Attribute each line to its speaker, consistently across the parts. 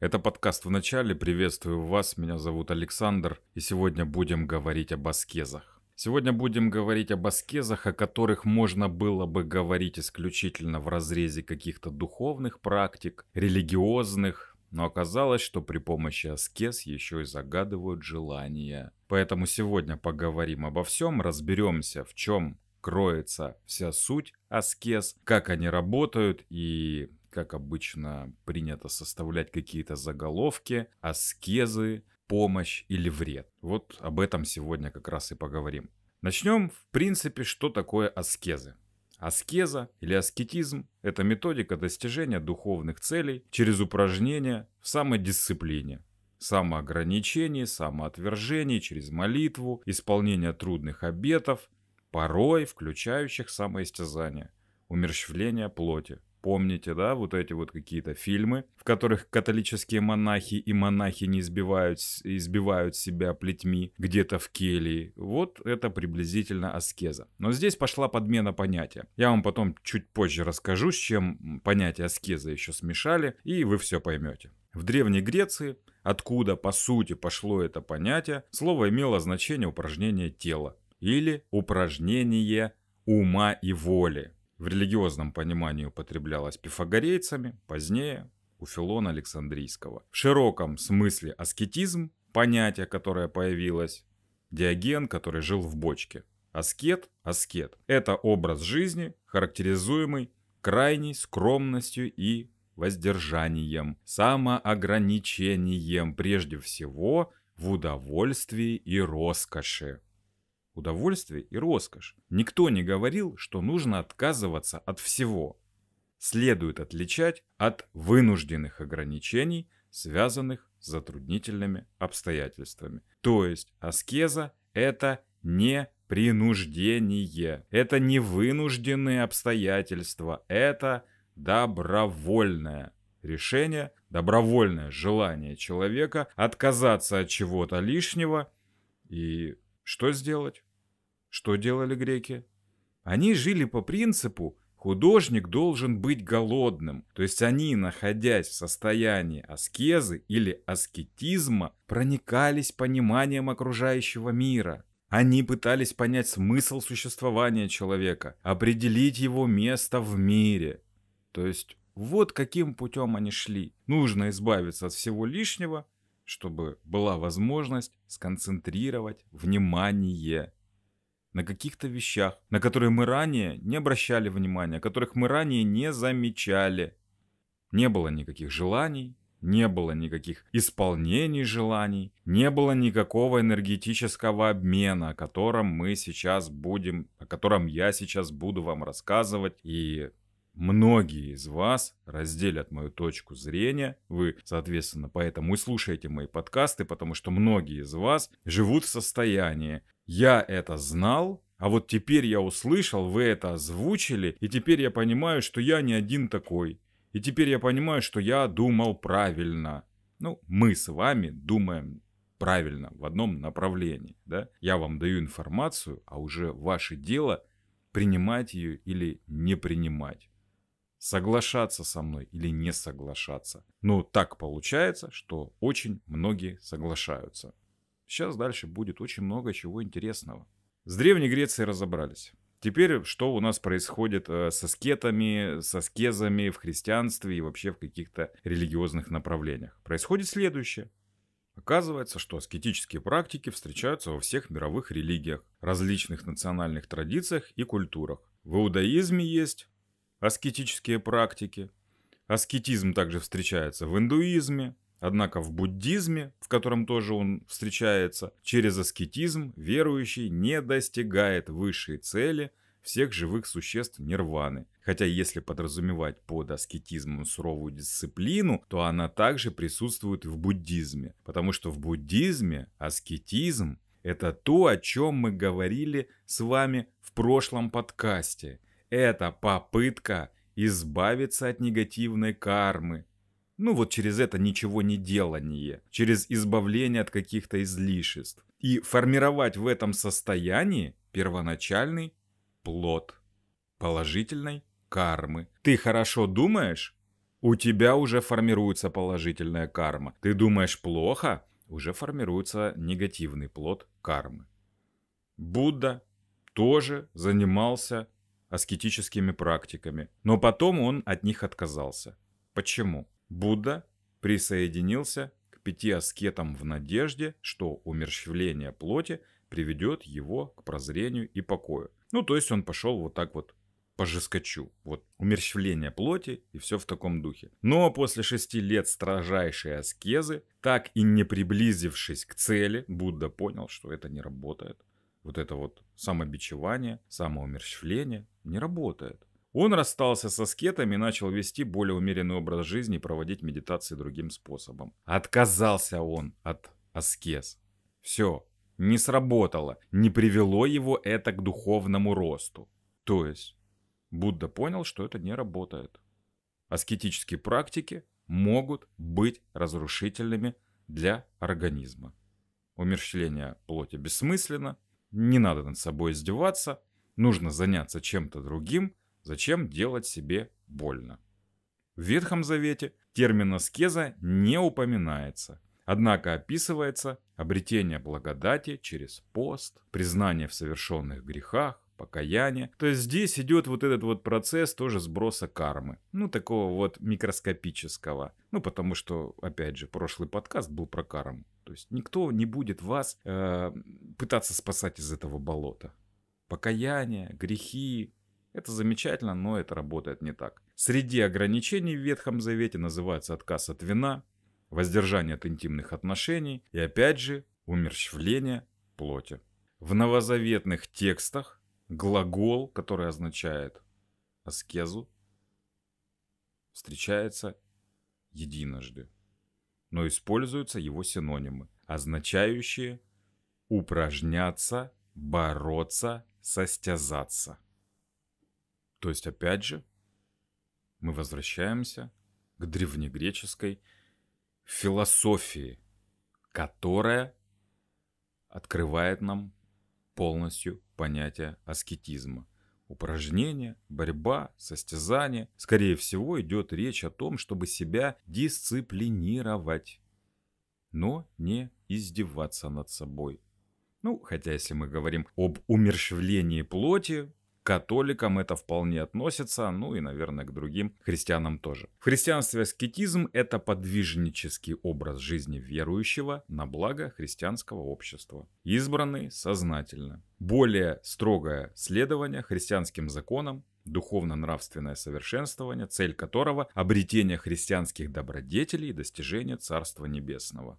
Speaker 1: Это подкаст в начале. Приветствую вас. Меня зовут Александр. И сегодня будем говорить об аскезах. Сегодня будем говорить об аскезах, о которых можно было бы говорить исключительно в разрезе каких-то духовных практик, религиозных, но оказалось, что при помощи аскез еще и загадывают желания. Поэтому сегодня поговорим обо всем, разберемся, в чем кроется вся суть аскез, как они работают и как обычно принято составлять какие-то заголовки, аскезы, помощь или вред. Вот об этом сегодня как раз и поговорим. Начнем, в принципе, что такое аскезы. Аскеза или аскетизм – это методика достижения духовных целей через упражнения в самодисциплине, самоограничении, самоотвержении, через молитву, исполнение трудных обетов, порой включающих самоистязание, умерщвление плоти, Помните, да, вот эти вот какие-то фильмы, в которых католические монахи и монахи не избивают, избивают себя плетьми где-то в келии. Вот это приблизительно аскеза. Но здесь пошла подмена понятия. Я вам потом чуть позже расскажу, с чем понятие аскеза еще смешали, и вы все поймете. В Древней Греции, откуда по сути пошло это понятие, слово имело значение упражнение тела или упражнение ума и воли в религиозном понимании употреблялось пифагорейцами, позднее у Филона Александрийского. В широком смысле аскетизм – понятие, которое появилось, Диоген, который жил в бочке. Аскет – аскет. Это образ жизни, характеризуемый крайней скромностью и воздержанием, самоограничением прежде всего в удовольствии и роскоши удовольствие и роскошь. Никто не говорил, что нужно отказываться от всего. Следует отличать от вынужденных ограничений, связанных с затруднительными обстоятельствами. То есть аскеза – это не принуждение, это не вынужденные обстоятельства, это добровольное решение, добровольное желание человека отказаться от чего-то лишнего и что сделать? Что делали греки? Они жили по принципу Художник должен быть голодным, то есть они, находясь в состоянии аскезы или аскетизма, проникались пониманием окружающего мира. Они пытались понять смысл существования человека, определить его место в мире. То есть вот каким путем они шли. Нужно избавиться от всего лишнего, чтобы была возможность сконцентрировать внимание на каких-то вещах, на которые мы ранее не обращали внимания, которых мы ранее не замечали. Не было никаких желаний, не было никаких исполнений желаний, не было никакого энергетического обмена, о котором мы сейчас будем, о котором я сейчас буду вам рассказывать и многие из вас разделят мою точку зрения. Вы, соответственно, поэтому и слушаете мои подкасты, потому что многие из вас живут в состоянии «я это знал», а вот теперь я услышал, вы это озвучили, и теперь я понимаю, что я не один такой. И теперь я понимаю, что я думал правильно. Ну, мы с вами думаем правильно в одном направлении. Да? Я вам даю информацию, а уже ваше дело принимать ее или не принимать соглашаться со мной или не соглашаться. но ну, так получается, что очень многие соглашаются. Сейчас дальше будет очень много чего интересного. С Древней Грецией разобрались. Теперь, что у нас происходит э, со скетами, со скезами в христианстве и вообще в каких-то религиозных направлениях? Происходит следующее. Оказывается, что аскетические практики встречаются во всех мировых религиях, различных национальных традициях и культурах. В иудаизме есть, аскетические практики. Аскетизм также встречается в индуизме, однако в буддизме, в котором тоже он встречается, через аскетизм верующий не достигает высшей цели всех живых существ нирваны. Хотя если подразумевать под аскетизмом суровую дисциплину, то она также присутствует в буддизме, потому что в буддизме аскетизм это то, о чем мы говорили с вами в прошлом подкасте – это попытка избавиться от негативной кармы. Ну вот через это ничего не делание, через избавление от каких-то излишеств. И формировать в этом состоянии первоначальный плод положительной кармы. Ты хорошо думаешь? У тебя уже формируется положительная карма. Ты думаешь плохо? Уже формируется негативный плод кармы. Будда тоже занимался аскетическими практиками, но потом он от них отказался. Почему? Будда присоединился к пяти аскетам в надежде, что умерщвление плоти приведет его к прозрению и покою. Ну, то есть он пошел вот так вот по Вот умерщвление плоти и все в таком духе. Но после шести лет строжайшей аскезы, так и не приблизившись к цели, Будда понял, что это не работает. Вот это вот самобичевание, самоумерщвление, не работает. Он расстался со скетами и начал вести более умеренный образ жизни и проводить медитации другим способом. Отказался он от аскез. Все, не сработало, не привело его это к духовному росту. То есть, Будда понял, что это не работает. Аскетические практики могут быть разрушительными для организма. Умерщвление плоти бессмысленно, не надо над собой издеваться, Нужно заняться чем-то другим, зачем делать себе больно. В Ветхом Завете термин аскеза не упоминается, однако описывается обретение благодати через пост, признание в совершенных грехах, покаяние. То есть здесь идет вот этот вот процесс тоже сброса кармы. Ну, такого вот микроскопического. Ну, потому что, опять же, прошлый подкаст был про карму. То есть никто не будет вас э, пытаться спасать из этого болота. Покаяние, грехи. Это замечательно, но это работает не так. Среди ограничений в Ветхом Завете называется отказ от вина, воздержание от интимных отношений и, опять же, умерщвление плоти. В новозаветных текстах глагол, который означает аскезу, встречается единожды, но используются его синонимы, означающие упражняться бороться, состязаться. То есть, опять же, мы возвращаемся к древнегреческой философии, которая открывает нам полностью понятие аскетизма. Упражнение, борьба, состязание. Скорее всего, идет речь о том, чтобы себя дисциплинировать, но не издеваться над собой, ну, хотя если мы говорим об умерщвлении плоти, к католикам это вполне относится, ну и, наверное, к другим христианам тоже. В христианстве аскетизм – это подвижнический образ жизни верующего на благо христианского общества, избранный сознательно. Более строгое следование христианским законам духовно-нравственное совершенствование, цель которого – обретение христианских добродетелей и достижение Царства Небесного.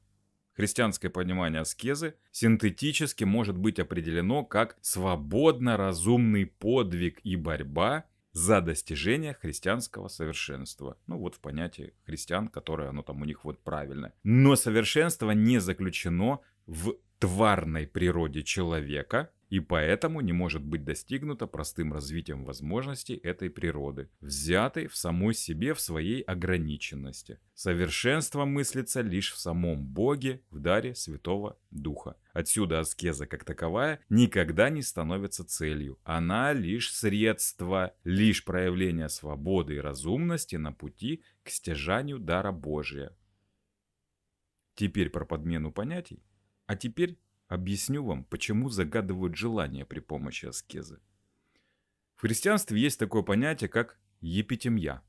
Speaker 1: Христианское понимание аскезы синтетически может быть определено как свободно разумный подвиг и борьба за достижение христианского совершенства. Ну вот в понятии христиан, которое оно там у них вот правильно. Но совершенство не заключено в тварной природе человека, и поэтому не может быть достигнута простым развитием возможностей этой природы, взятой в самой себе в своей ограниченности. Совершенство мыслится лишь в самом Боге, в даре Святого Духа. Отсюда аскеза как таковая никогда не становится целью. Она лишь средство, лишь проявление свободы и разумности на пути к стяжанию дара Божия. Теперь про подмену понятий, а теперь Объясню вам, почему загадывают желания при помощи аскезы. В христианстве есть такое понятие, как епитемья.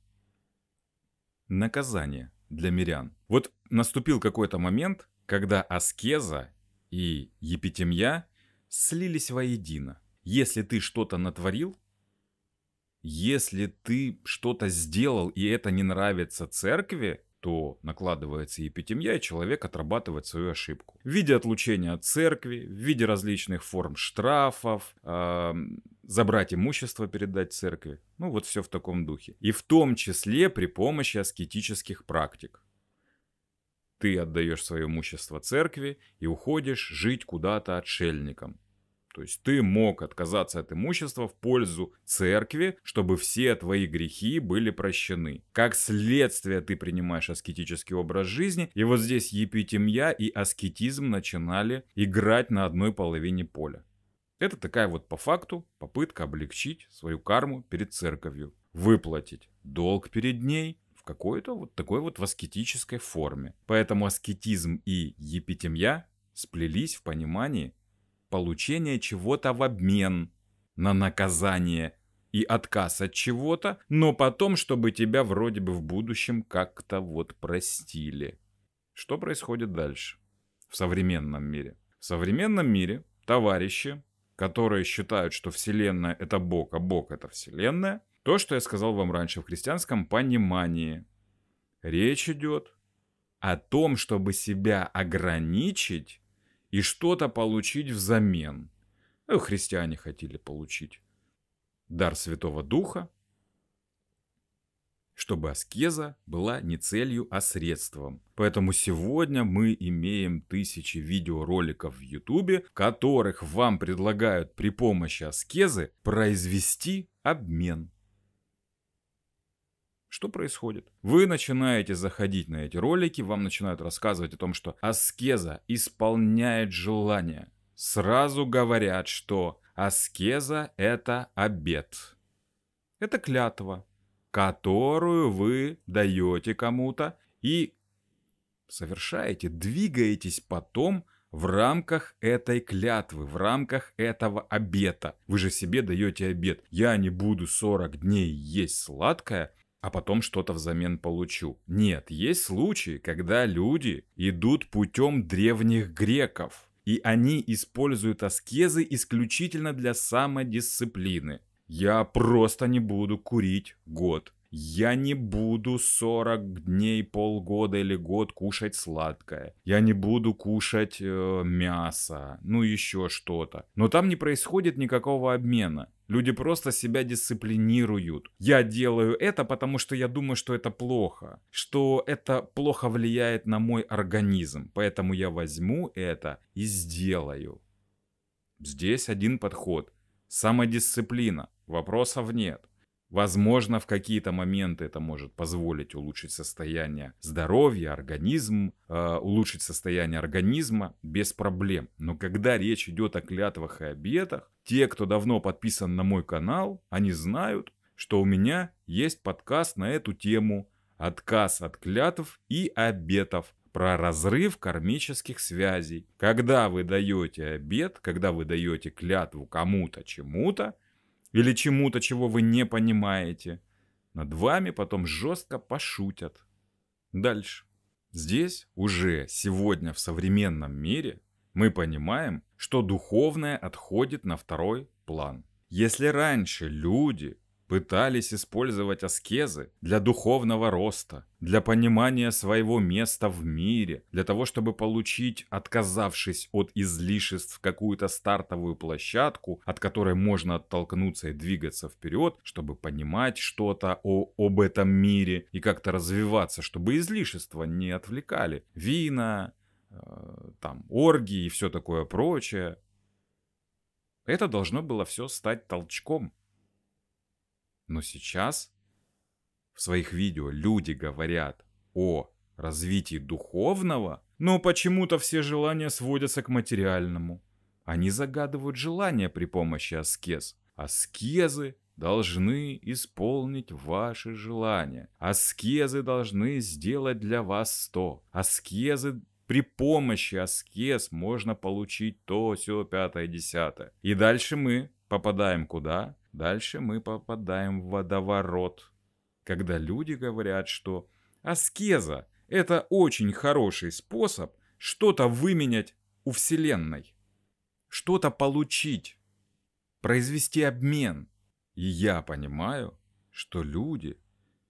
Speaker 1: Наказание для мирян. Вот наступил какой-то момент, когда аскеза и епитемья слились воедино. Если ты что-то натворил, если ты что-то сделал и это не нравится церкви, то накладывается эпитемья, и человек отрабатывает свою ошибку. В виде отлучения от церкви, в виде различных форм штрафов, э, забрать имущество, передать церкви. Ну вот все в таком духе. И в том числе при помощи аскетических практик. Ты отдаешь свое имущество церкви и уходишь жить куда-то отшельником. То есть ты мог отказаться от имущества в пользу церкви, чтобы все твои грехи были прощены. Как следствие ты принимаешь аскетический образ жизни, и вот здесь епитемья и аскетизм начинали играть на одной половине поля. Это такая вот по факту попытка облегчить свою карму перед церковью, выплатить долг перед ней, в какой-то вот такой вот в аскетической форме. Поэтому аскетизм и епитемья сплелись в понимании получение чего-то в обмен на наказание и отказ от чего-то, но потом, чтобы тебя вроде бы в будущем как-то вот простили. Что происходит дальше в современном мире? В современном мире товарищи, которые считают, что Вселенная это Бог, а Бог это Вселенная, то, что я сказал вам раньше в христианском понимании. Речь идет о том, чтобы себя ограничить и что-то получить взамен. Ну, христиане хотели получить дар Святого Духа, чтобы аскеза была не целью, а средством. Поэтому сегодня мы имеем тысячи видеороликов в Ютубе, в которых вам предлагают при помощи аскезы произвести обмен. Что происходит? Вы начинаете заходить на эти ролики, вам начинают рассказывать о том, что аскеза исполняет желание. Сразу говорят, что аскеза – это обед. Это клятва, которую вы даете кому-то и совершаете, двигаетесь потом в рамках этой клятвы, в рамках этого обета. Вы же себе даете обет. Я не буду 40 дней есть сладкое – а потом что-то взамен получу. Нет, есть случаи, когда люди идут путем древних греков, и они используют аскезы исключительно для самодисциплины. Я просто не буду курить год. Я не буду 40 дней, полгода или год кушать сладкое. Я не буду кушать э, мясо, ну еще что-то. Но там не происходит никакого обмена. Люди просто себя дисциплинируют. Я делаю это, потому что я думаю, что это плохо, что это плохо влияет на мой организм, поэтому я возьму это и сделаю. Здесь один подход. Самодисциплина. Вопросов нет. Возможно, в какие-то моменты это может позволить улучшить состояние здоровья, организм, э, улучшить состояние организма без проблем. Но когда речь идет о клятвах и обетах, те, кто давно подписан на мой канал, они знают, что у меня есть подкаст на эту тему «Отказ от клятв и обетов» про разрыв кармических связей. Когда вы даете обет, когда вы даете клятву кому-то, чему-то, или чему-то, чего вы не понимаете. Над вами потом жестко пошутят. Дальше. Здесь уже сегодня в современном мире мы понимаем, что духовное отходит на второй план. Если раньше люди пытались использовать аскезы для духовного роста, для понимания своего места в мире, для того, чтобы получить, отказавшись от излишеств, какую-то стартовую площадку, от которой можно оттолкнуться и двигаться вперед, чтобы понимать что-то об этом мире и как-то развиваться, чтобы излишества не отвлекали. Вина, э, там, оргии и все такое прочее. Это должно было все стать толчком – но сейчас в своих видео люди говорят о развитии духовного, но почему-то все желания сводятся к материальному. Они загадывают желания при помощи аскез. Аскезы должны исполнить ваши желания. Аскезы должны сделать для вас то. Аскезы при помощи аскез можно получить то, все, пятое, десятое. И дальше мы попадаем куда? Дальше мы попадаем в водоворот, когда люди говорят, что аскеза – это очень хороший способ что-то выменять у Вселенной, что-то получить, произвести обмен. И я понимаю, что люди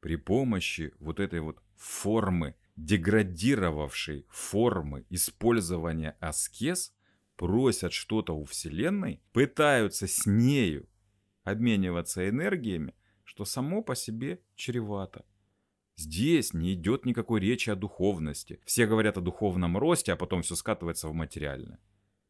Speaker 1: при помощи вот этой вот формы, деградировавшей формы использования аскез, просят что-то у Вселенной, пытаются с нею обмениваться энергиями, что само по себе чревато. Здесь не идет никакой речи о духовности. Все говорят о духовном росте, а потом все скатывается в материальное.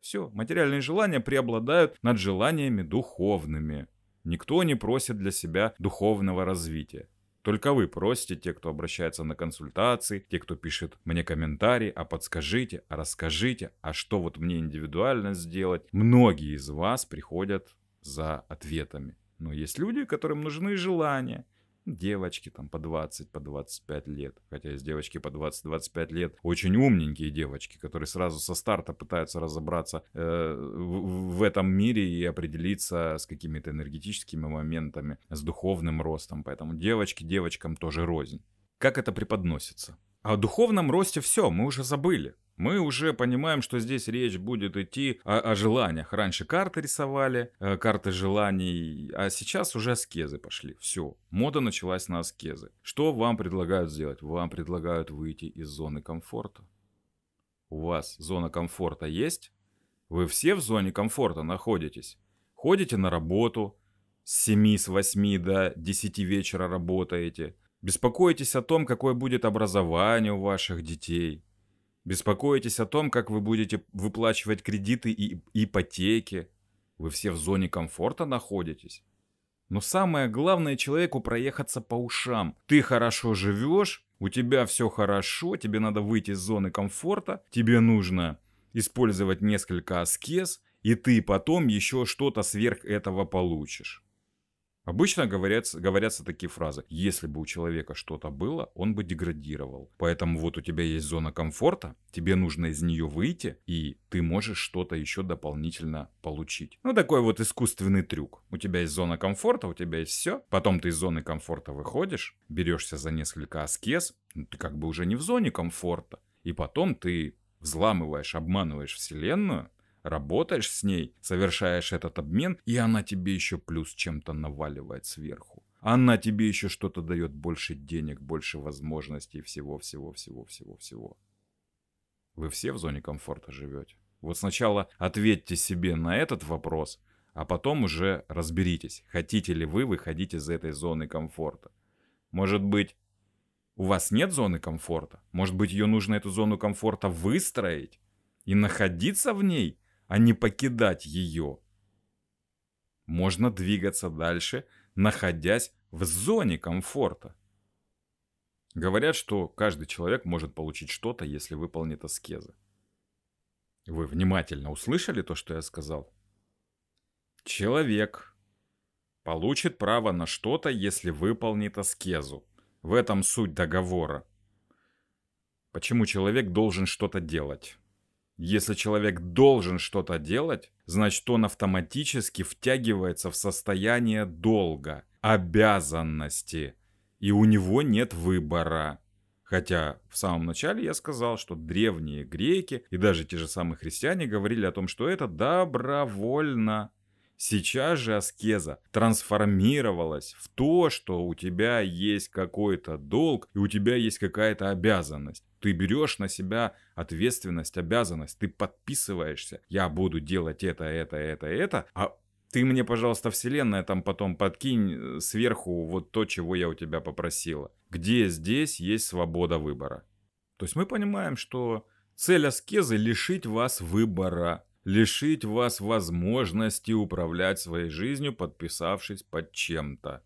Speaker 1: Все, материальные желания преобладают над желаниями духовными. Никто не просит для себя духовного развития. Только вы просите, те, кто обращается на консультации, те, кто пишет мне комментарии, а подскажите, а расскажите, а что вот мне индивидуально сделать. Многие из вас приходят за ответами. Но есть люди, которым нужны желания. Девочки там по 20, по 25 лет. Хотя есть девочки по 20-25 лет, очень умненькие девочки, которые сразу со старта пытаются разобраться э, в, в этом мире и определиться с какими-то энергетическими моментами, с духовным ростом. Поэтому девочки девочкам тоже рознь. Как это преподносится? О духовном росте все, мы уже забыли. Мы уже понимаем, что здесь речь будет идти о, о желаниях. Раньше карты рисовали, э, карты желаний, а сейчас уже аскезы пошли. Все, мода началась на аскезы. Что вам предлагают сделать? Вам предлагают выйти из зоны комфорта. У вас зона комфорта есть? Вы все в зоне комфорта находитесь. Ходите на работу, с 7, с 8 до 10 вечера работаете. Беспокоитесь о том, какое будет образование у ваших детей – Беспокоитесь о том, как вы будете выплачивать кредиты и ипотеки. Вы все в зоне комфорта находитесь. Но самое главное человеку проехаться по ушам. Ты хорошо живешь, у тебя все хорошо, тебе надо выйти из зоны комфорта, тебе нужно использовать несколько аскез, и ты потом еще что-то сверх этого получишь. Обычно говорят, говорятся такие фразы. Если бы у человека что-то было, он бы деградировал. Поэтому вот у тебя есть зона комфорта, тебе нужно из нее выйти, и ты можешь что-то еще дополнительно получить. Ну, такой вот искусственный трюк. У тебя есть зона комфорта, у тебя есть все. Потом ты из зоны комфорта выходишь, берешься за несколько аскез, ну, ты как бы уже не в зоне комфорта. И потом ты взламываешь, обманываешь вселенную, работаешь с ней, совершаешь этот обмен, и она тебе еще плюс чем-то наваливает сверху. Она тебе еще что-то дает больше денег, больше возможностей, всего-всего-всего-всего-всего. Вы все в зоне комфорта живете? Вот сначала ответьте себе на этот вопрос, а потом уже разберитесь, хотите ли вы выходить из этой зоны комфорта. Может быть, у вас нет зоны комфорта? Может быть, ее нужно, эту зону комфорта, выстроить? и находиться в ней, а не покидать ее. Можно двигаться дальше, находясь в зоне комфорта. Говорят, что каждый человек может получить что-то, если выполнит аскезы. Вы внимательно услышали то, что я сказал? Человек получит право на что-то, если выполнит аскезу. В этом суть договора. Почему человек должен что-то делать? Если человек должен что-то делать, значит он автоматически втягивается в состояние долга, обязанности, и у него нет выбора. Хотя в самом начале я сказал, что древние греки и даже те же самые христиане говорили о том, что это добровольно. Сейчас же аскеза трансформировалась в то, что у тебя есть какой-то долг и у тебя есть какая-то обязанность. Ты берешь на себя ответственность, обязанность, ты подписываешься. Я буду делать это, это, это, это, а ты мне, пожалуйста, вселенная там потом подкинь э, сверху вот то, чего я у тебя попросила. Где здесь есть свобода выбора? То есть мы понимаем, что цель аскезы лишить вас выбора лишить вас возможности управлять своей жизнью, подписавшись под чем-то.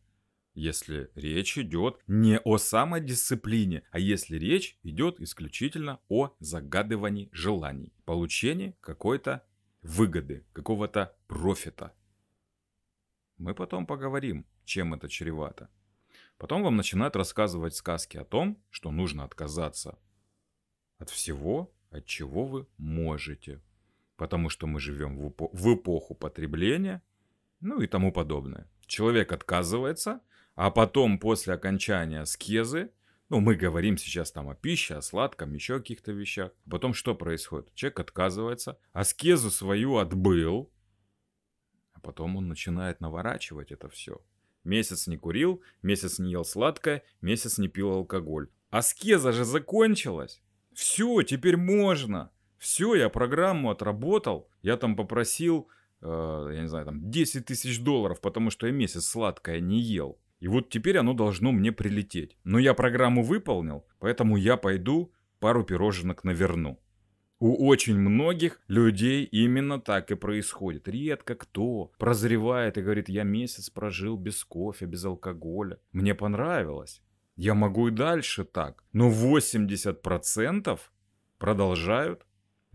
Speaker 1: Если речь идет не о самодисциплине, а если речь идет исключительно о загадывании желаний, получении какой-то выгоды, какого-то профита. Мы потом поговорим, чем это чревато. Потом вам начинают рассказывать сказки о том, что нужно отказаться от всего, от чего вы можете потому что мы живем в, эпо- в эпоху потребления, ну и тому подобное. Человек отказывается, а потом после окончания скезы, ну мы говорим сейчас там о пище, о сладком, еще о каких-то вещах, а потом что происходит? Человек отказывается, а скезу свою отбыл, а потом он начинает наворачивать это все. Месяц не курил, месяц не ел сладкое, месяц не пил алкоголь. а скеза же закончилась. Все, теперь можно. Все, я программу отработал. Я там попросил, э, я не знаю, там 10 тысяч долларов, потому что я месяц сладкое не ел. И вот теперь оно должно мне прилететь. Но я программу выполнил, поэтому я пойду пару пироженок наверну. У очень многих людей именно так и происходит. Редко кто прозревает и говорит, я месяц прожил без кофе, без алкоголя. Мне понравилось. Я могу и дальше так. Но 80% продолжают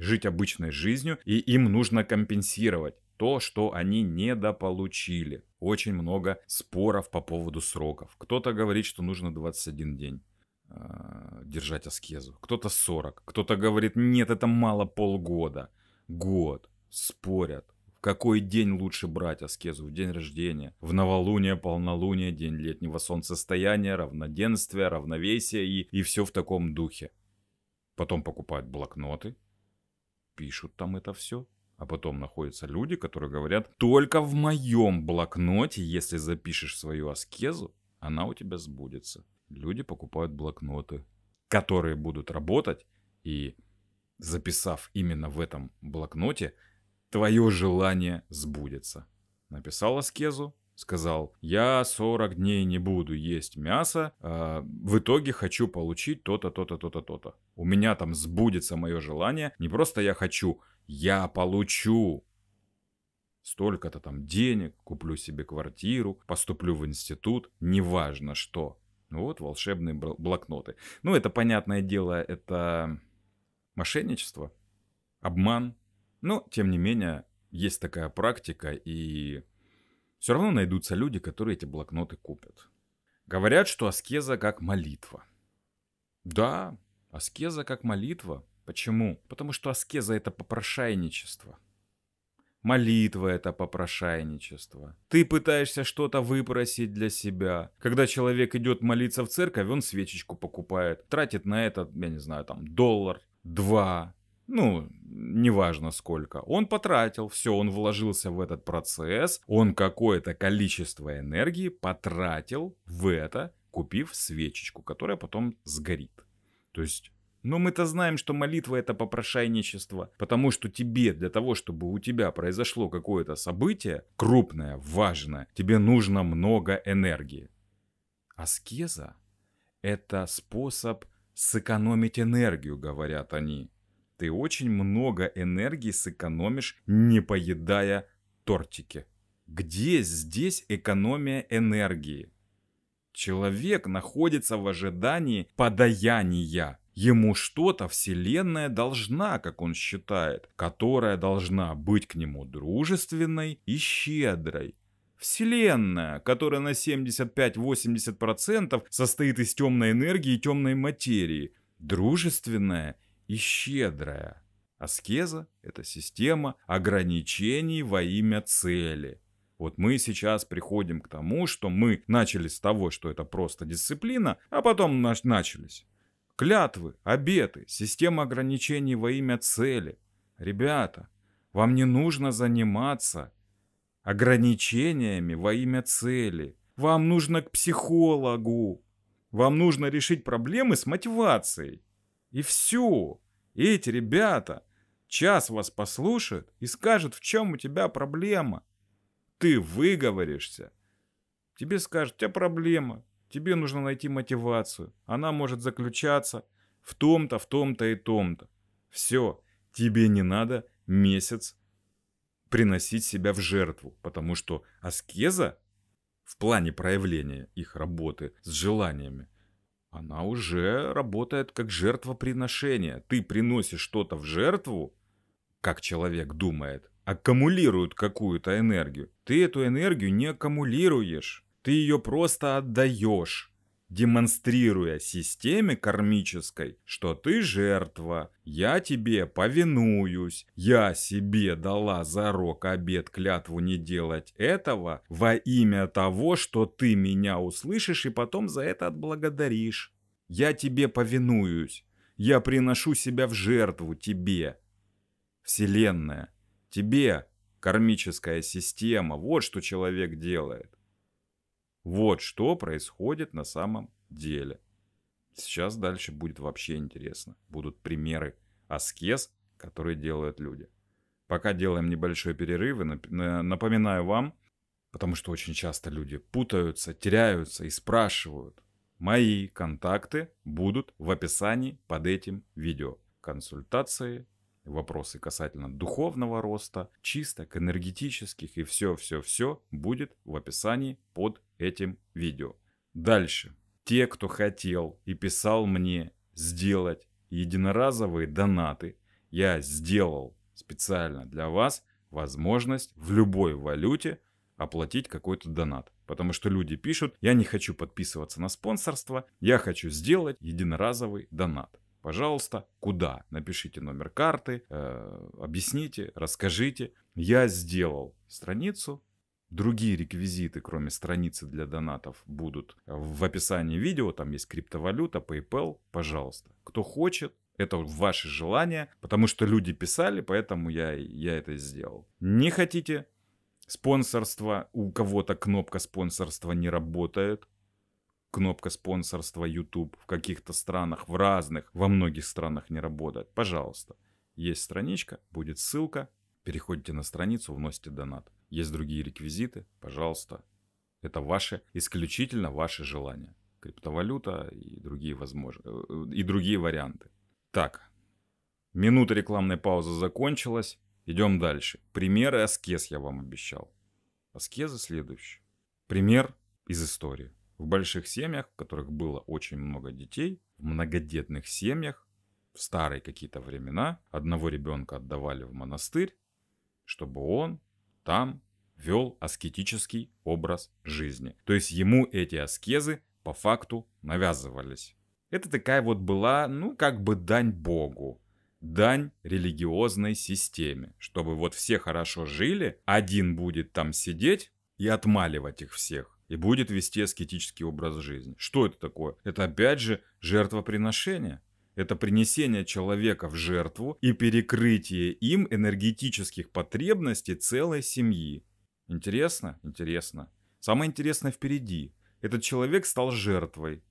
Speaker 1: жить обычной жизнью, и им нужно компенсировать то, что они недополучили. Очень много споров по поводу сроков. Кто-то говорит, что нужно 21 день а, держать аскезу, кто-то 40, кто-то говорит, нет, это мало полгода, год, спорят. В какой день лучше брать аскезу? В день рождения, в новолуние, полнолуние, день летнего солнцестояния, равноденствия, равновесия и, и все в таком духе. Потом покупают блокноты, пишут там это все. А потом находятся люди, которые говорят, только в моем блокноте, если запишешь свою аскезу, она у тебя сбудется. Люди покупают блокноты, которые будут работать, и записав именно в этом блокноте, твое желание сбудется. Написал аскезу, сказал, я 40 дней не буду есть мясо, э, в итоге хочу получить то-то, то-то, то-то, то-то. У меня там сбудется мое желание, не просто я хочу, я получу столько-то там денег, куплю себе квартиру, поступлю в институт, неважно что. Ну вот волшебные блокноты. Ну, это, понятное дело, это мошенничество, обман. Но, тем не менее, есть такая практика, и все равно найдутся люди, которые эти блокноты купят. Говорят, что аскеза как молитва. Да, аскеза как молитва. Почему? Потому что аскеза это попрошайничество. Молитва — это попрошайничество. Ты пытаешься что-то выпросить для себя. Когда человек идет молиться в церковь, он свечечку покупает. Тратит на это, я не знаю, там, доллар, два ну, неважно сколько. Он потратил, все, он вложился в этот процесс, он какое-то количество энергии потратил в это, купив свечечку, которая потом сгорит. То есть но ну, мы-то знаем, что молитва это попрошайничество, потому что тебе для того, чтобы у тебя произошло какое-то событие, крупное, важное, тебе нужно много энергии. Аскеза – это способ сэкономить энергию, говорят они ты очень много энергии сэкономишь, не поедая тортики. Где здесь экономия энергии? Человек находится в ожидании подаяния. Ему что-то Вселенная должна, как он считает, которая должна быть к нему дружественной и щедрой. Вселенная, которая на 75-80% состоит из темной энергии и темной материи, дружественная и щедрая. Аскеза – это система ограничений во имя цели. Вот мы сейчас приходим к тому, что мы начали с того, что это просто дисциплина, а потом начались. Клятвы, обеты, система ограничений во имя цели. Ребята, вам не нужно заниматься ограничениями во имя цели. Вам нужно к психологу. Вам нужно решить проблемы с мотивацией. И все. Эти ребята час вас послушают и скажут, в чем у тебя проблема. Ты выговоришься. Тебе скажут, у тебя проблема, тебе нужно найти мотивацию. Она может заключаться в том-то, в том-то и том-то. Все, тебе не надо месяц приносить себя в жертву, потому что аскеза в плане проявления их работы с желаниями – она уже работает как жертвоприношение. Ты приносишь что-то в жертву, как человек думает, аккумулирует какую-то энергию. Ты эту энергию не аккумулируешь, ты ее просто отдаешь демонстрируя системе кармической, что ты жертва, я тебе повинуюсь, я себе дала зарок обед клятву не делать этого во имя того, что ты меня услышишь и потом за это отблагодаришь. Я тебе повинуюсь, я приношу себя в жертву тебе. Вселенная, тебе, кармическая система, вот что человек делает. Вот что происходит на самом деле. Сейчас дальше будет вообще интересно. Будут примеры аскез, которые делают люди. Пока делаем небольшой перерыв напоминаю вам, потому что очень часто люди путаются, теряются и спрашивают. Мои контакты будут в описании под этим видео. Консультации, вопросы касательно духовного роста, чисток, энергетических и все-все-все будет в описании под этим видео. Дальше. Те, кто хотел и писал мне сделать единоразовые донаты, я сделал специально для вас возможность в любой валюте оплатить какой-то донат. Потому что люди пишут, я не хочу подписываться на спонсорство, я хочу сделать единоразовый донат. Пожалуйста, куда? Напишите номер карты, э, объясните, расскажите. Я сделал страницу, Другие реквизиты, кроме страницы для донатов, будут в описании видео. Там есть криптовалюта, PayPal. Пожалуйста, кто хочет, это ваши желания, потому что люди писали, поэтому я, я это сделал. Не хотите спонсорства, у кого-то кнопка спонсорства не работает, кнопка спонсорства YouTube в каких-то странах, в разных, во многих странах не работает. Пожалуйста. Есть страничка, будет ссылка. Переходите на страницу, вносите донат. Есть другие реквизиты, пожалуйста. Это ваши, исключительно ваши желания. Криптовалюта и другие, возможно... Э, э, и другие варианты. Так, минута рекламной паузы закончилась. Идем дальше. Примеры аскез я вам обещал. Аскезы следующие. Пример из истории. В больших семьях, в которых было очень много детей, в многодетных семьях в старые какие-то времена одного ребенка отдавали в монастырь, чтобы он там вел аскетический образ жизни. То есть ему эти аскезы по факту навязывались. Это такая вот была, ну, как бы дань Богу, дань религиозной системе, чтобы вот все хорошо жили, один будет там сидеть и отмаливать их всех и будет вести аскетический образ жизни. Что это такое? Это опять же жертвоприношение. Это принесение человека в жертву и перекрытие им энергетических потребностей целой семьи. Интересно? Интересно. Самое интересное впереди. Этот человек стал жертвой.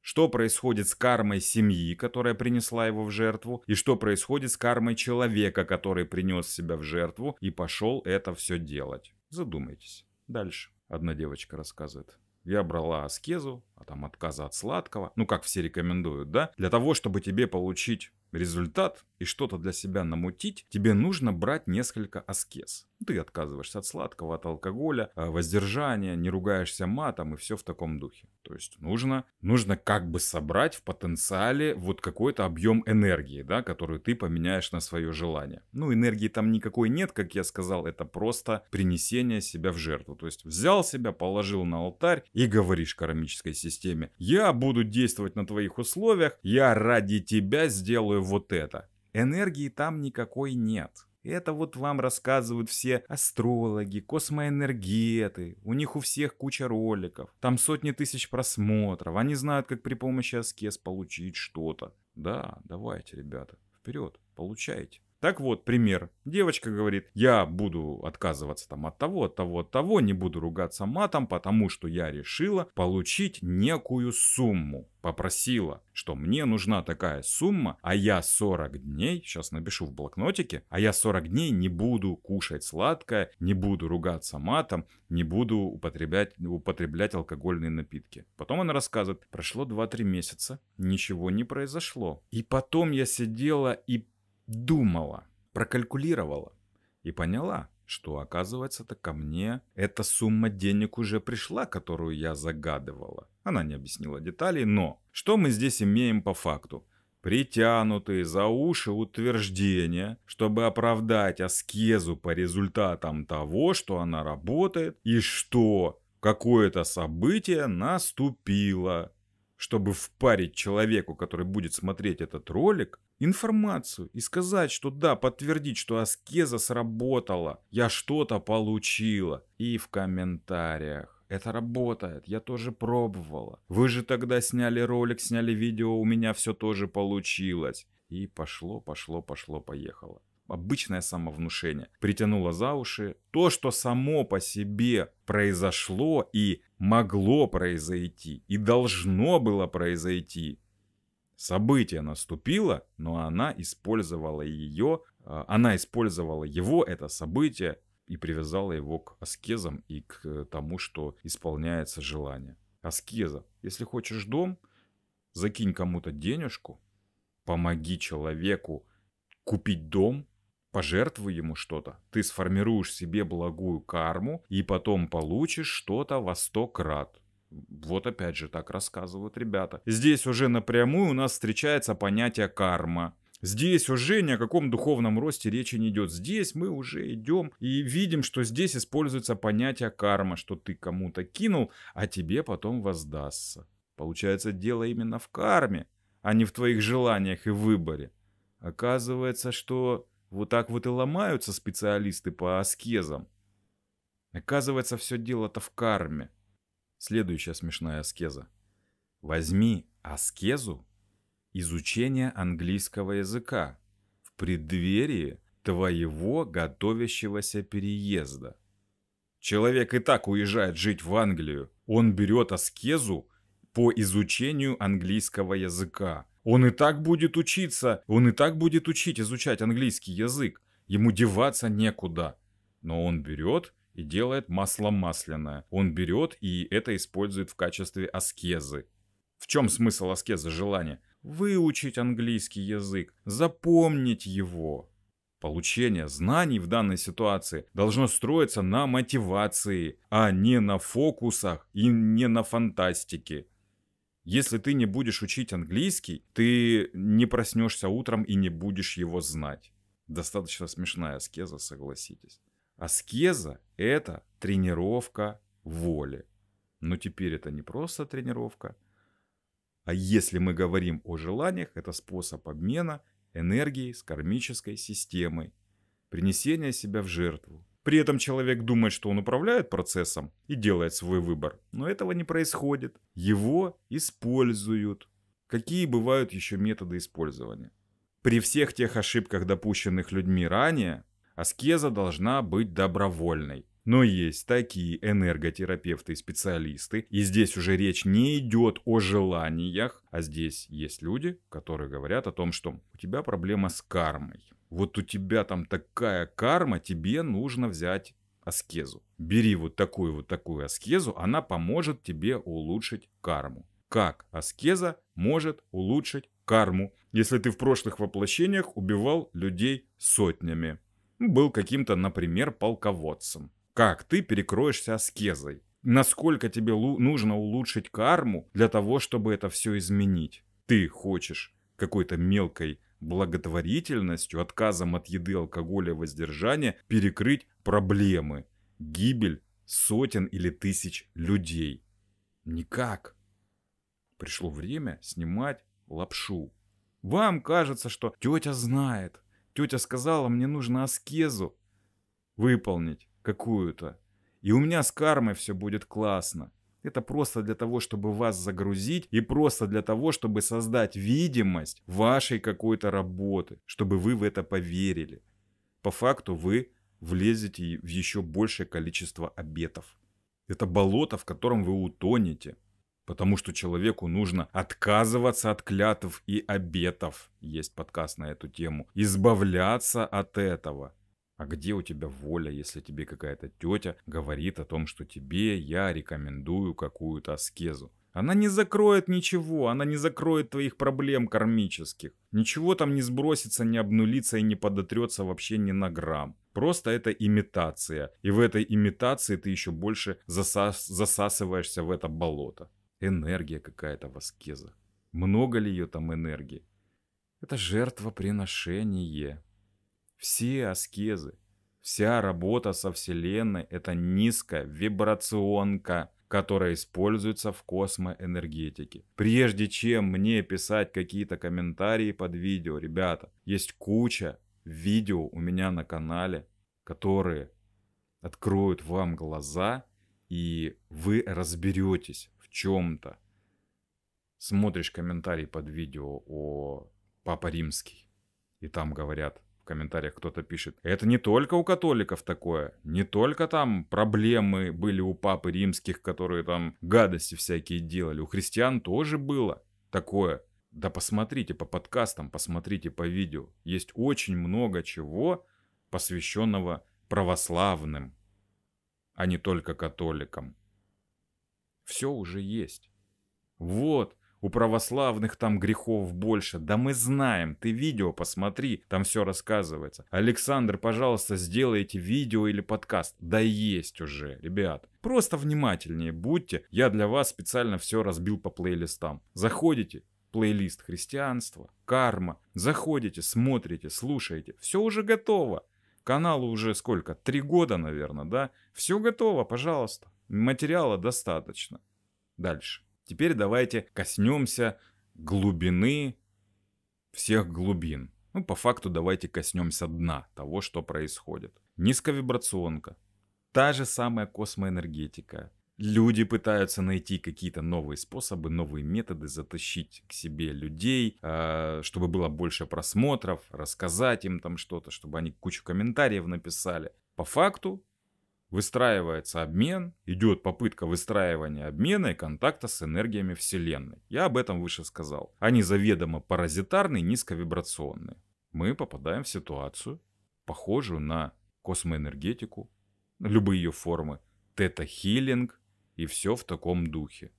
Speaker 1: Что происходит с кармой семьи, которая принесла его в жертву, и что происходит с кармой человека, который принес себя в жертву и пошел это все делать. Задумайтесь. Дальше одна девочка рассказывает. Я брала аскезу, а там отказа от сладкого, ну как все рекомендуют, да, для того, чтобы тебе получить результат, и что-то для себя намутить, тебе нужно брать несколько аскез. Ты отказываешься от сладкого, от алкоголя, э, воздержания, не ругаешься матом и все в таком духе. То есть нужно, нужно как бы собрать в потенциале вот какой-то объем энергии, да, которую ты поменяешь на свое желание. Ну, энергии там никакой нет, как я сказал, это просто принесение себя в жертву. То есть взял себя, положил на алтарь и говоришь кармической системе, я буду действовать на твоих условиях, я ради тебя сделаю вот это. Энергии там никакой нет. Это вот вам рассказывают все астрологи, космоэнергеты. У них у всех куча роликов. Там сотни тысяч просмотров. Они знают, как при помощи аскез получить что-то. Да, давайте, ребята, вперед, получайте. Так вот, пример. Девочка говорит, я буду отказываться там от того, от того, от того, не буду ругаться матом, потому что я решила получить некую сумму. Попросила, что мне нужна такая сумма, а я 40 дней, сейчас напишу в блокнотике, а я 40 дней не буду кушать сладкое, не буду ругаться матом, не буду употреблять, употреблять алкогольные напитки. Потом она рассказывает, прошло 2-3 месяца, ничего не произошло. И потом я сидела и думала, прокалькулировала и поняла, что оказывается это ко мне эта сумма денег уже пришла, которую я загадывала. Она не объяснила деталей, но что мы здесь имеем по факту? Притянутые за уши утверждения, чтобы оправдать аскезу по результатам того, что она работает и что какое-то событие наступило чтобы впарить человеку, который будет смотреть этот ролик, информацию и сказать, что да, подтвердить, что аскеза сработала, я что-то получила. И в комментариях. Это работает, я тоже пробовала. Вы же тогда сняли ролик, сняли видео, у меня все тоже получилось. И пошло, пошло, пошло, поехало обычное самовнушение, притянуло за уши то, что само по себе произошло и могло произойти, и должно было произойти. Событие наступило, но она использовала ее, а, она использовала его, это событие, и привязала его к аскезам и к э, тому, что исполняется желание. Аскеза. Если хочешь дом, закинь кому-то денежку, помоги человеку купить дом, пожертвуй ему что-то. Ты сформируешь себе благую карму и потом получишь что-то во сто крат. Вот опять же так рассказывают ребята. Здесь уже напрямую у нас встречается понятие карма. Здесь уже ни о каком духовном росте речи не идет. Здесь мы уже идем и видим, что здесь используется понятие карма, что ты кому-то кинул, а тебе потом воздастся. Получается, дело именно в карме, а не в твоих желаниях и выборе. Оказывается, что вот так вот и ломаются специалисты по аскезам. Оказывается, все дело-то в карме. Следующая смешная аскеза. Возьми аскезу изучения английского языка в преддверии твоего готовящегося переезда. Человек и так уезжает жить в Англию. Он берет аскезу по изучению английского языка. Он и так будет учиться, он и так будет учить, изучать английский язык. Ему деваться некуда. Но он берет и делает масло масляное. Он берет и это использует в качестве аскезы. В чем смысл аскезы желания? Выучить английский язык, запомнить его. Получение знаний в данной ситуации должно строиться на мотивации, а не на фокусах и не на фантастике. Если ты не будешь учить английский, ты не проснешься утром и не будешь его знать. Достаточно смешная аскеза, согласитесь. Аскеза – это тренировка воли. Но теперь это не просто тренировка. А если мы говорим о желаниях, это способ обмена энергии с кармической системой, принесения себя в жертву, при этом человек думает, что он управляет процессом и делает свой выбор, но этого не происходит. Его используют. Какие бывают еще методы использования? При всех тех ошибках, допущенных людьми ранее, аскеза должна быть добровольной. Но есть такие энерготерапевты-специалисты, и здесь уже речь не идет о желаниях, а здесь есть люди, которые говорят о том, что у тебя проблема с кармой. Вот у тебя там такая карма, тебе нужно взять аскезу. Бери вот такую вот такую аскезу, она поможет тебе улучшить карму. Как аскеза может улучшить карму, если ты в прошлых воплощениях убивал людей сотнями? Был каким-то, например, полководцем как ты перекроешься аскезой, насколько тебе нужно улучшить карму для того, чтобы это все изменить. Ты хочешь какой-то мелкой благотворительностью, отказом от еды, алкоголя, воздержания перекрыть проблемы, гибель сотен или тысяч людей. Никак. Пришло время снимать лапшу. Вам кажется, что тетя знает. Тетя сказала, мне нужно аскезу выполнить какую-то. И у меня с кармой все будет классно. Это просто для того, чтобы вас загрузить и просто для того, чтобы создать видимость вашей какой-то работы, чтобы вы в это поверили. По факту вы влезете в еще большее количество обетов. Это болото, в котором вы утонете, потому что человеку нужно отказываться от клятв и обетов. Есть подкаст на эту тему. Избавляться от этого. А где у тебя воля, если тебе какая-то тетя говорит о том, что тебе я рекомендую какую-то аскезу? Она не закроет ничего, она не закроет твоих проблем кармических. Ничего там не сбросится, не обнулится и не подотрется вообще ни на грамм. Просто это имитация. И в этой имитации ты еще больше засас засасываешься в это болото. Энергия какая-то в аскезах. Много ли ее там энергии? Это жертвоприношение. Все аскезы, вся работа со Вселенной – это низкая вибрационка, которая используется в космоэнергетике. Прежде чем мне писать какие-то комментарии под видео, ребята, есть куча видео у меня на канале, которые откроют вам глаза, и вы разберетесь в чем-то. Смотришь комментарий под видео о Папа Римский, и там говорят, комментариях кто-то пишет, это не только у католиков такое, не только там проблемы были у папы римских, которые там гадости всякие делали, у христиан тоже было такое. Да посмотрите по подкастам, посмотрите по видео. Есть очень много чего, посвященного православным, а не только католикам. Все уже есть. Вот у православных там грехов больше. Да мы знаем, ты видео посмотри, там все рассказывается. Александр, пожалуйста, сделайте видео или подкаст. Да есть уже, ребят. Просто внимательнее будьте. Я для вас специально все разбил по плейлистам. Заходите, плейлист христианство, карма. Заходите, смотрите, слушайте, Все уже готово. Каналу уже сколько? Три года, наверное, да? Все готово, пожалуйста. Материала достаточно. Дальше. Теперь давайте коснемся глубины всех глубин. Ну, по факту давайте коснемся дна того, что происходит. Низковибрационка, та же самая космоэнергетика. Люди пытаются найти какие-то новые способы, новые методы затащить к себе людей, а, чтобы было больше просмотров, рассказать им там что-то, чтобы они кучу комментариев написали. По факту выстраивается обмен, идет попытка выстраивания обмена и контакта с энергиями Вселенной. Я об этом выше сказал. Они заведомо паразитарные, низковибрационные. Мы попадаем в ситуацию, похожую на космоэнергетику, любые ее формы, тета-хиллинг и все в таком духе.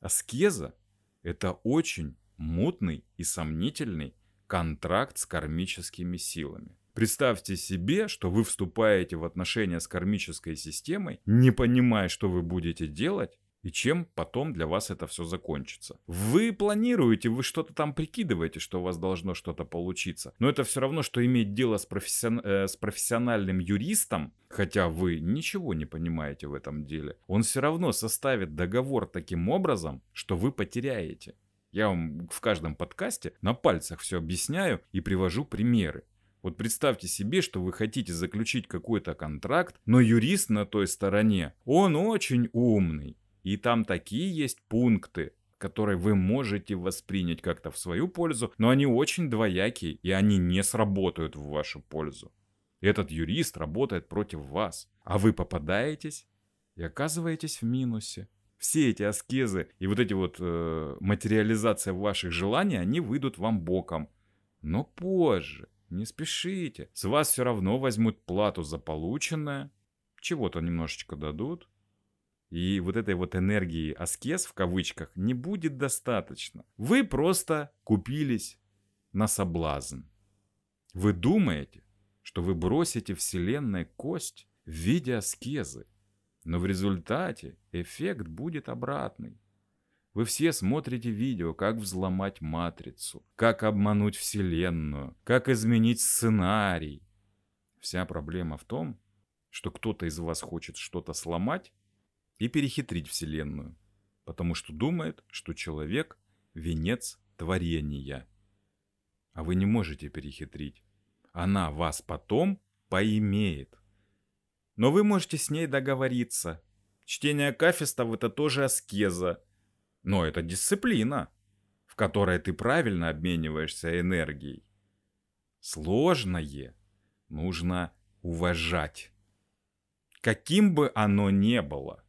Speaker 1: Аскеза – это очень мутный и сомнительный контракт с кармическими силами. Представьте себе, что вы вступаете в отношения с кармической системой, не понимая, что вы будете делать, и чем потом для вас это все закончится. Вы планируете, вы что-то там прикидываете, что у вас должно что-то получиться, но это все равно, что иметь дело с, профессион... э, с профессиональным юристом, хотя вы ничего не понимаете в этом деле, он все равно составит договор таким образом, что вы потеряете. Я вам в каждом подкасте на пальцах все объясняю и привожу примеры. Вот представьте себе, что вы хотите заключить какой-то контракт, но юрист на той стороне, он очень умный. И там такие есть пункты, которые вы можете воспринять как-то в свою пользу, но они очень двоякие, и они не сработают в вашу пользу. Этот юрист работает против вас, а вы попадаетесь и оказываетесь в минусе. Все эти аскезы и вот эти вот э, материализация ваших желаний, они выйдут вам боком. Но позже, не спешите, с вас все равно возьмут плату за полученное, чего-то немножечко дадут. И вот этой вот энергии аскез в кавычках не будет достаточно. Вы просто купились на соблазн. Вы думаете, что вы бросите вселенной кость в виде аскезы, но в результате эффект будет обратный. Вы все смотрите видео, как взломать матрицу, как обмануть вселенную, как изменить сценарий. Вся проблема в том, что кто-то из вас хочет что-то сломать и перехитрить вселенную, потому что думает, что человек – венец творения. А вы не можете перехитрить. Она вас потом поимеет. Но вы можете с ней договориться. Чтение кафестов – это тоже аскеза – но это дисциплина, в которой ты правильно обмениваешься энергией. Сложное нужно уважать. Каким бы оно ни было,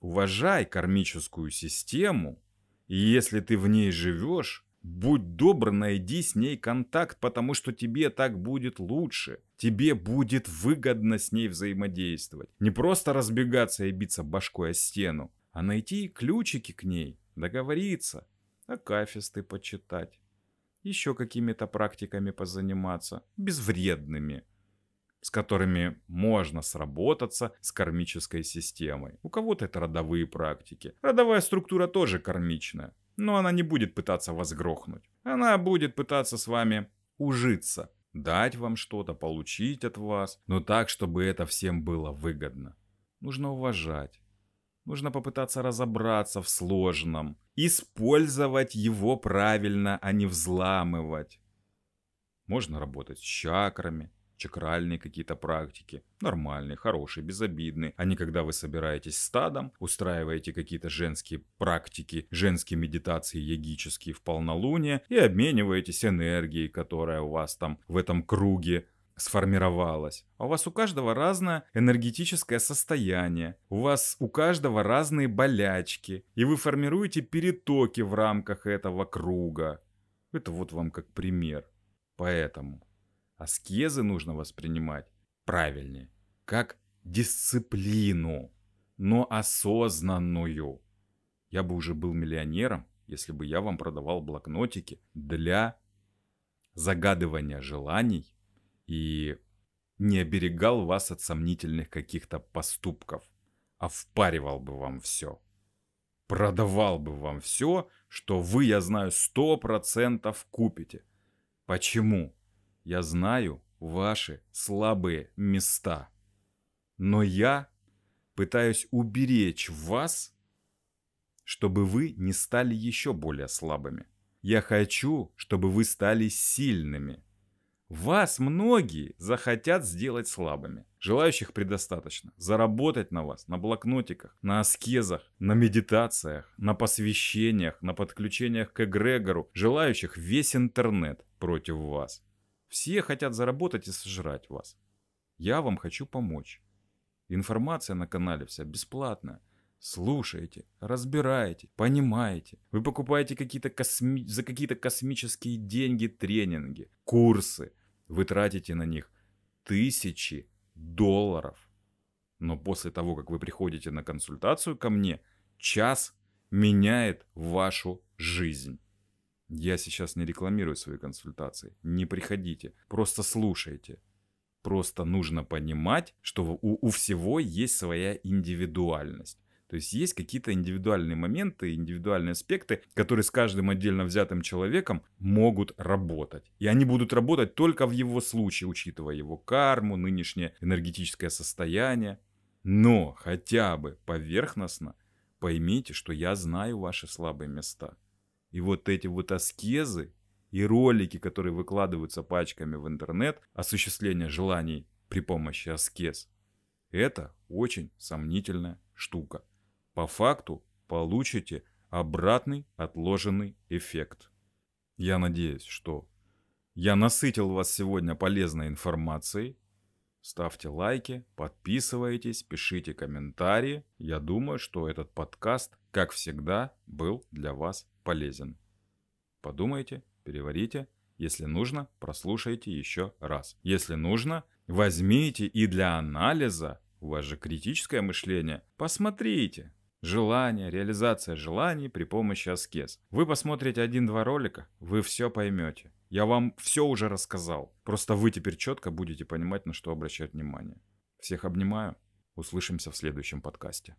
Speaker 1: уважай кармическую систему, и если ты в ней живешь, будь добр, найди с ней контакт, потому что тебе так будет лучше. Тебе будет выгодно с ней взаимодействовать. Не просто разбегаться и биться башкой о стену, а найти ключики к ней, договориться, акафисты почитать, еще какими-то практиками позаниматься, безвредными, с которыми можно сработаться с кармической системой. У кого-то это родовые практики. Родовая структура тоже кармичная, но она не будет пытаться вас грохнуть. Она будет пытаться с вами ужиться, дать вам что-то, получить от вас, но так, чтобы это всем было выгодно. Нужно уважать, Нужно попытаться разобраться в сложном. Использовать его правильно, а не взламывать. Можно работать с чакрами, чакральные какие-то практики. Нормальные, хорошие, безобидные. А не когда вы собираетесь стадом, устраиваете какие-то женские практики, женские медитации ягические в полнолуние и обмениваетесь энергией, которая у вас там в этом круге сформировалось. А у вас у каждого разное энергетическое состояние, у вас у каждого разные болячки, и вы формируете перетоки в рамках этого круга. Это вот вам как пример. Поэтому аскезы нужно воспринимать правильнее, как дисциплину, но осознанную. Я бы уже был миллионером, если бы я вам продавал блокнотики для загадывания желаний и не оберегал вас от сомнительных каких-то поступков, а впаривал бы вам все. Продавал бы вам все, что вы, я знаю, сто процентов купите. Почему? Я знаю ваши слабые места. Но я пытаюсь уберечь вас, чтобы вы не стали еще более слабыми. Я хочу, чтобы вы стали сильными – вас многие захотят сделать слабыми. Желающих предостаточно. Заработать на вас, на блокнотиках, на аскезах, на медитациях, на посвящениях, на подключениях к эгрегору. Желающих весь интернет против вас. Все хотят заработать и сожрать вас. Я вам хочу помочь. Информация на канале вся бесплатная. Слушаете, разбираете, понимаете. Вы покупаете какие-то косми... за какие-то космические деньги тренинги, курсы – вы тратите на них тысячи долларов. Но после того, как вы приходите на консультацию ко мне, час меняет вашу жизнь. Я сейчас не рекламирую свои консультации. Не приходите, просто слушайте. Просто нужно понимать, что у, у всего есть своя индивидуальность. То есть есть какие-то индивидуальные моменты, индивидуальные аспекты, которые с каждым отдельно взятым человеком могут работать. И они будут работать только в его случае, учитывая его карму, нынешнее энергетическое состояние. Но хотя бы поверхностно поймите, что я знаю ваши слабые места. И вот эти вот аскезы и ролики, которые выкладываются пачками в интернет, осуществление желаний при помощи аскез, это очень сомнительная штука по факту получите обратный отложенный эффект. Я надеюсь, что я насытил вас сегодня полезной информацией. Ставьте лайки, подписывайтесь, пишите комментарии. Я думаю, что этот подкаст, как всегда, был для вас полезен. Подумайте, переварите. Если нужно, прослушайте еще раз. Если нужно, возьмите и для анализа ваше критическое мышление. Посмотрите, Желание, реализация желаний при помощи аскез. Вы посмотрите один-два ролика, вы все поймете. Я вам все уже рассказал. Просто вы теперь четко будете понимать, на что обращать внимание. Всех обнимаю. Услышимся в следующем подкасте.